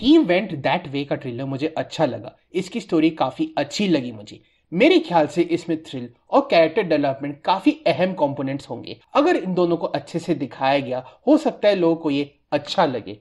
he went that way का ट्रिलर मुझे अच्छा लगा इसकी स्टोरी काफ़ी अच्छी लगी मुझे मेरे ख्याल से इसमें थ्रिल और कैरेक्टर डेवलपमेंट काफी अहम कंपोनेंट्स होंगे अगर इन दोनों को अच्छे से दिखाया गया हो सकता है लोगों को ये अच्छा लगे